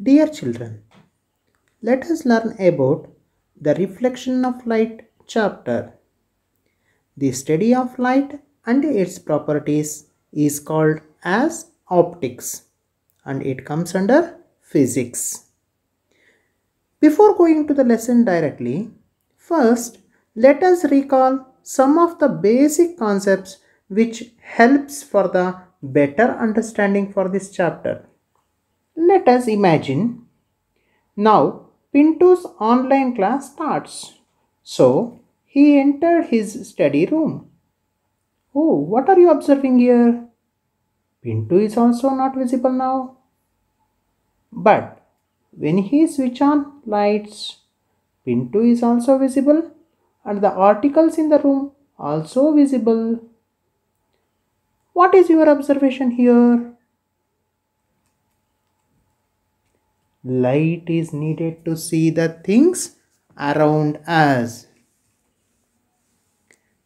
Dear children, let us learn about the reflection of light chapter. The study of light and its properties is called as optics and it comes under physics. Before going to the lesson directly, first let us recall some of the basic concepts which helps for the better understanding for this chapter. Let us imagine. Now Pinto's online class starts. So he entered his study room. Oh, what are you observing here? Pinto is also not visible now. But when he switch on lights, Pinto is also visible and the articles in the room also visible. What is your observation here? Light is needed to see the things around us.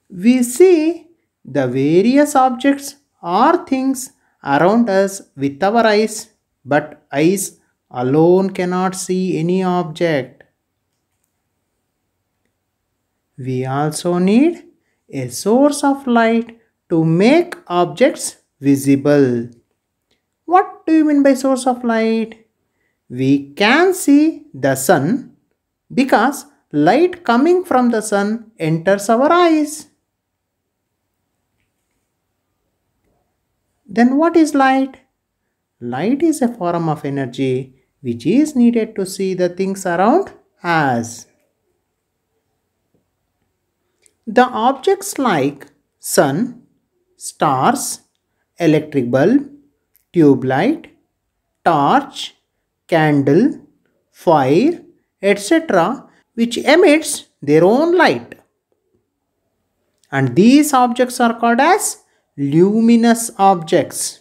We see the various objects or things around us with our eyes, but eyes alone cannot see any object. We also need a source of light to make objects visible. What do you mean by source of light? we can see the sun because light coming from the sun enters our eyes. Then what is light? Light is a form of energy which is needed to see the things around us. The objects like sun, stars, electric bulb, tube light, torch, candle, fire, etc. which emits their own light. And these objects are called as luminous objects.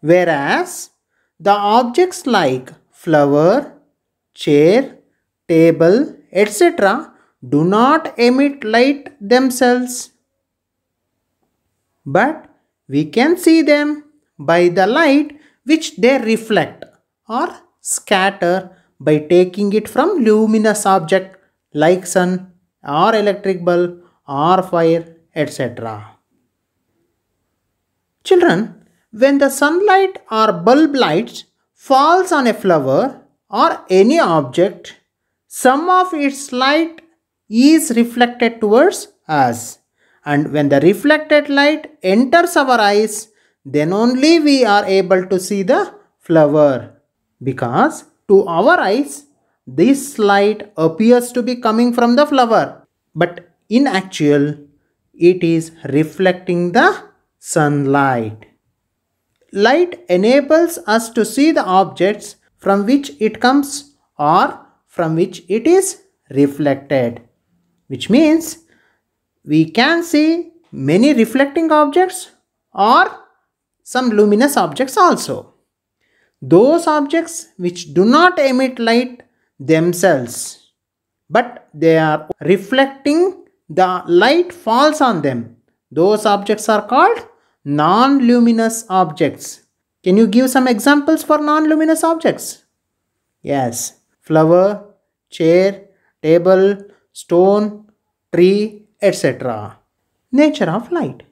Whereas the objects like flower, chair, table, etc. do not emit light themselves. But we can see them by the light which they reflect or scatter by taking it from luminous object like sun or electric bulb or fire etc. Children, when the sunlight or bulb light falls on a flower or any object, some of its light is reflected towards us. And when the reflected light enters our eyes, then only we are able to see the flower because to our eyes this light appears to be coming from the flower but in actual it is reflecting the sunlight. Light enables us to see the objects from which it comes or from which it is reflected which means we can see many reflecting objects or some luminous objects also those objects which do not emit light themselves, but they are reflecting the light falls on them. Those objects are called non-luminous objects. Can you give some examples for non-luminous objects? Yes, flower, chair, table, stone, tree, etc. Nature of light.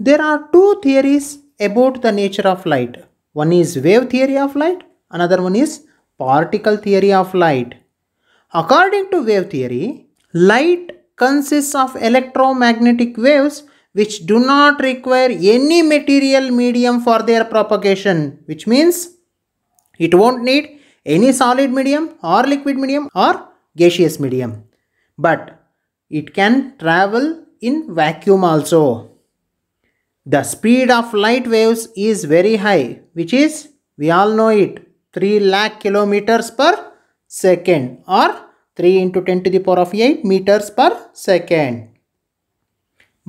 There are two theories about the nature of light. One is wave theory of light, another one is particle theory of light. According to wave theory, light consists of electromagnetic waves which do not require any material medium for their propagation, which means it won't need any solid medium or liquid medium or gaseous medium. But it can travel in vacuum also the speed of light waves is very high which is we all know it 3 lakh kilometers per second or 3 into 10 to the power of 8 meters per second.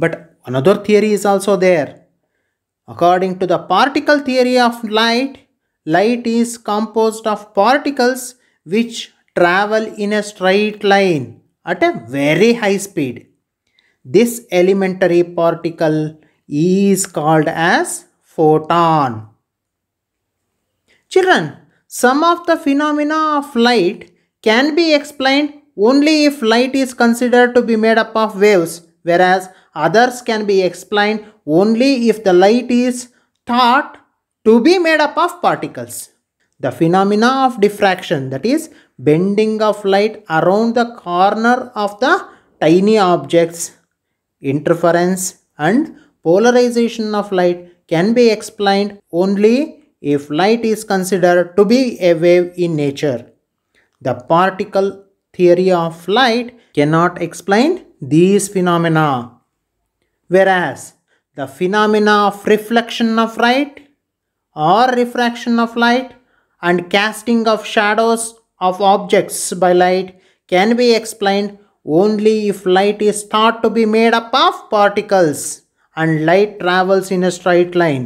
But another theory is also there. According to the particle theory of light, light is composed of particles which travel in a straight line at a very high speed. This elementary particle is called as photon. Children, some of the phenomena of light can be explained only if light is considered to be made up of waves, whereas others can be explained only if the light is thought to be made up of particles. The phenomena of diffraction, that is, bending of light around the corner of the tiny objects, interference and polarization of light can be explained only if light is considered to be a wave in nature. The particle theory of light cannot explain these phenomena. Whereas the phenomena of reflection of light or refraction of light and casting of shadows of objects by light can be explained only if light is thought to be made up of particles and light travels in a straight line.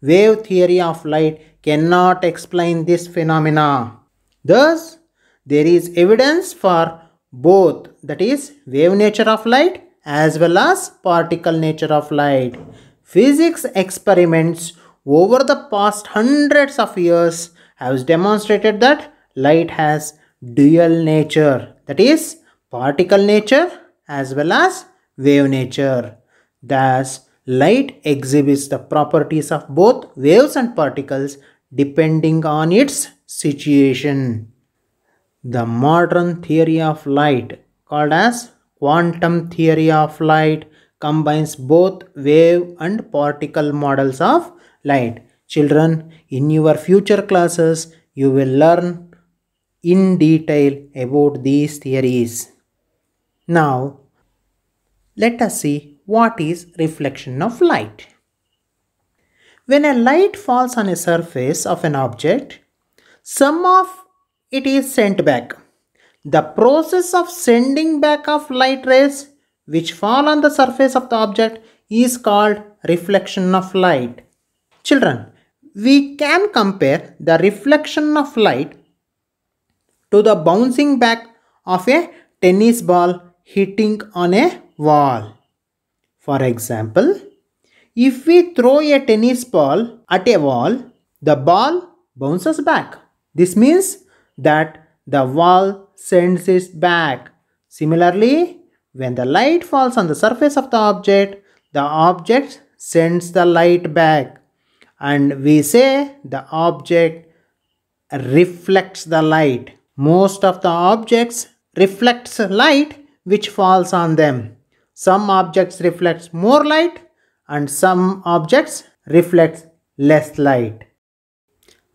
Wave theory of light cannot explain this phenomena. Thus, there is evidence for both that is wave nature of light as well as particle nature of light. Physics experiments over the past hundreds of years have demonstrated that light has dual nature that is particle nature as well as wave nature. Thus, Light exhibits the properties of both waves and particles depending on its situation. The modern theory of light, called as quantum theory of light, combines both wave and particle models of light. Children, in your future classes, you will learn in detail about these theories. Now, let us see what is reflection of light. When a light falls on a surface of an object, some of it is sent back. The process of sending back of light rays which fall on the surface of the object is called reflection of light. Children, we can compare the reflection of light to the bouncing back of a tennis ball hitting on a wall. For example, if we throw a tennis ball at a wall, the ball bounces back. This means that the wall sends it back. Similarly, when the light falls on the surface of the object, the object sends the light back. And we say the object reflects the light. Most of the objects reflects light which falls on them some objects reflects more light and some objects reflects less light.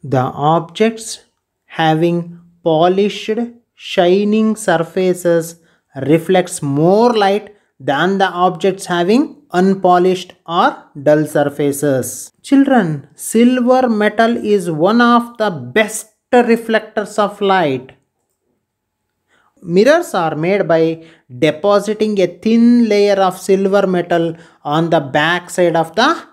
The objects having polished shining surfaces reflects more light than the objects having unpolished or dull surfaces. Children, silver metal is one of the best reflectors of light. Mirrors are made by depositing a thin layer of silver metal on the back side of the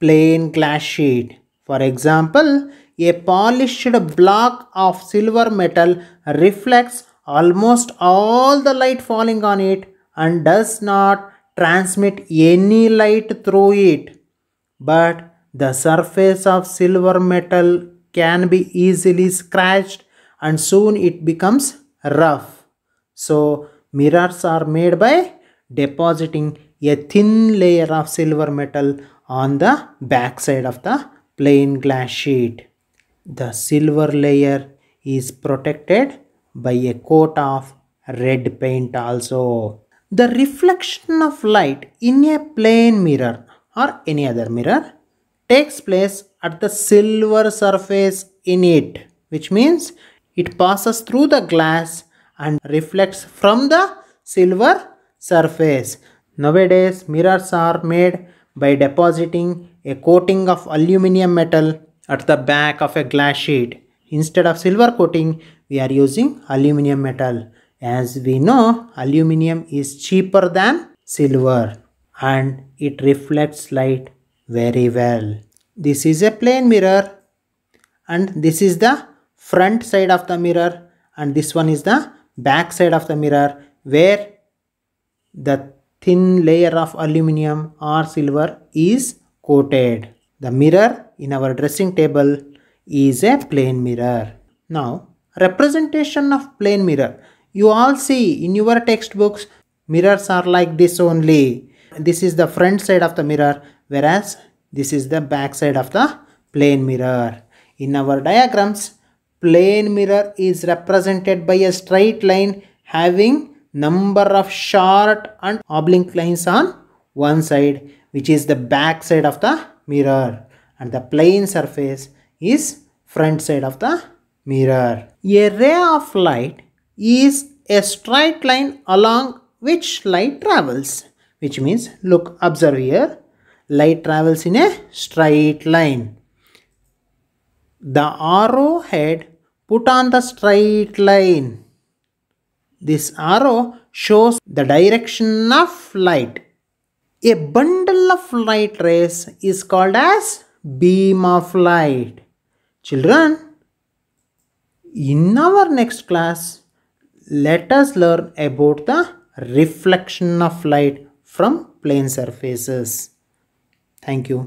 plain glass sheet. For example, a polished block of silver metal reflects almost all the light falling on it and does not transmit any light through it. But the surface of silver metal can be easily scratched and soon it becomes rough. So mirrors are made by depositing a thin layer of silver metal on the backside of the plain glass sheet. The silver layer is protected by a coat of red paint also. The reflection of light in a plane mirror or any other mirror takes place at the silver surface in it which means it passes through the glass and reflects from the silver surface. Nowadays, mirrors are made by depositing a coating of aluminium metal at the back of a glass sheet. Instead of silver coating, we are using aluminium metal. As we know, aluminium is cheaper than silver and it reflects light very well. This is a plane mirror and this is the front side of the mirror and this one is the back side of the mirror where the thin layer of aluminium or silver is coated. The mirror in our dressing table is a plane mirror. Now, representation of plane mirror. You all see in your textbooks, mirrors are like this only. This is the front side of the mirror, whereas this is the back side of the plane mirror. In our diagrams, plane mirror is represented by a straight line having number of short and oblique lines on one side which is the back side of the mirror and the plane surface is front side of the mirror. A ray of light is a straight line along which light travels which means look observe here light travels in a straight line. The arrow head put on the straight line. This arrow shows the direction of light. A bundle of light rays is called as beam of light. Children, in our next class, let us learn about the reflection of light from plane surfaces. Thank you.